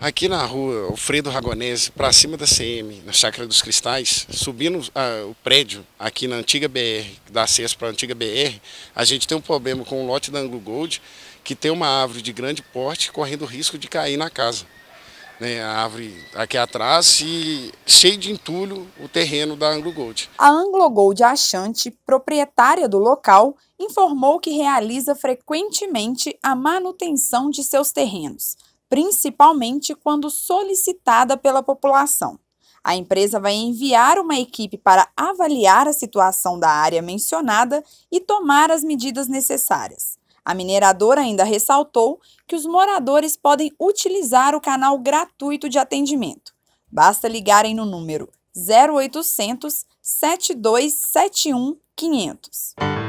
Aqui na rua Alfredo Ragonese, para cima da CM, na Chácara dos Cristais, subindo ah, o prédio aqui na antiga BR, da acesso para a antiga BR, a gente tem um problema com o lote da Anglo Gold, que tem uma árvore de grande porte correndo risco de cair na casa. Né, a árvore aqui atrás e cheio de entulho o terreno da Anglo Gold. A Anglo Gold Achante, proprietária do local, informou que realiza frequentemente a manutenção de seus terrenos principalmente quando solicitada pela população. A empresa vai enviar uma equipe para avaliar a situação da área mencionada e tomar as medidas necessárias. A mineradora ainda ressaltou que os moradores podem utilizar o canal gratuito de atendimento. Basta ligarem no número 0800 7271 500.